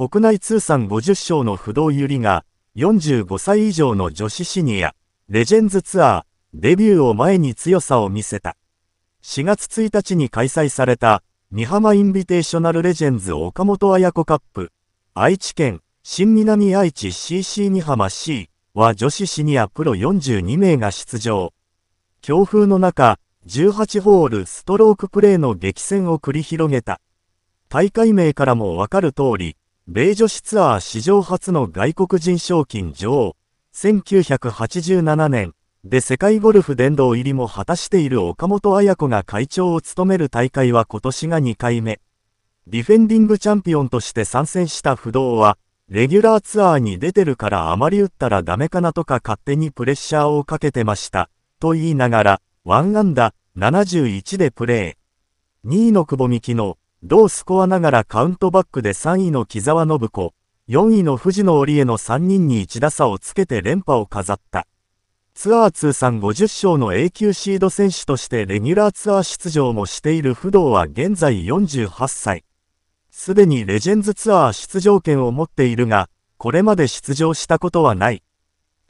国内通算50勝の不動ゆりが、45歳以上の女子シニア、レジェンズツアー、デビューを前に強さを見せた。4月1日に開催された、美浜インビテーショナルレジェンズ岡本綾子カップ、愛知県、新南愛知 CC 美浜 C は女子シニアプロ42名が出場。強風の中、18ホールストロークプレーの激戦を繰り広げた。大会名からもわかる通り、米女子ツアー史上初の外国人賞金女王、1987年で世界ゴルフ殿堂入りも果たしている岡本綾子が会長を務める大会は今年が2回目。ディフェンディングチャンピオンとして参戦した不動は、レギュラーツアーに出てるからあまり打ったらダメかなとか勝手にプレッシャーをかけてました、と言いながら、1アンダー71でプレー。2位の久保美希の同スコアながらカウントバックで3位の木沢信子、4位の藤野織への3人に1打差をつけて連覇を飾った。ツアー通算50勝の A 級シード選手としてレギュラーツアー出場もしている不動は現在48歳。すでにレジェンズツアー出場権を持っているが、これまで出場したことはない。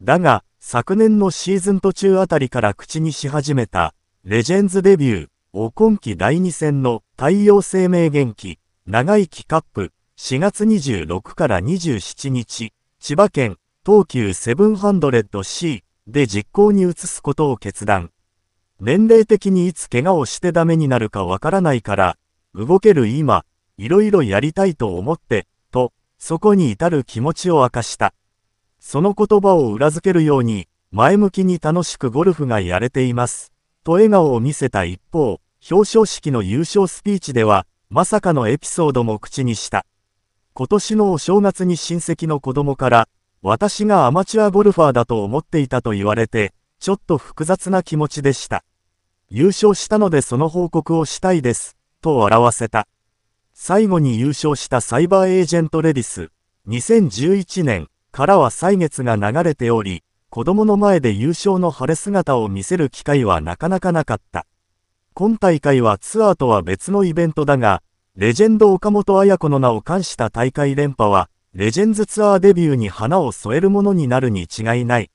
だが、昨年のシーズン途中あたりから口にし始めた、レジェンズデビュー。お今季第2戦の太陽生命元気、長生きカップ、4月26から27日、千葉県、東急セブンハンドレッド C で実行に移すことを決断。年齢的にいつ怪我をしてダメになるかわからないから、動ける今、いろいろやりたいと思って、と、そこに至る気持ちを明かした。その言葉を裏付けるように、前向きに楽しくゴルフがやれています。と笑顔を見せた一方、表彰式の優勝スピーチでは、まさかのエピソードも口にした。今年のお正月に親戚の子供から、私がアマチュアゴルファーだと思っていたと言われて、ちょっと複雑な気持ちでした。優勝したのでその報告をしたいです、と笑わせた。最後に優勝したサイバーエージェントレディス、2011年からは歳月が流れており、子供の前で優勝の晴れ姿を見せる機会はなかなかなかった。今大会はツアーとは別のイベントだが、レジェンド岡本綾子の名を冠した大会連覇は、レジェンズツアーデビューに花を添えるものになるに違いない。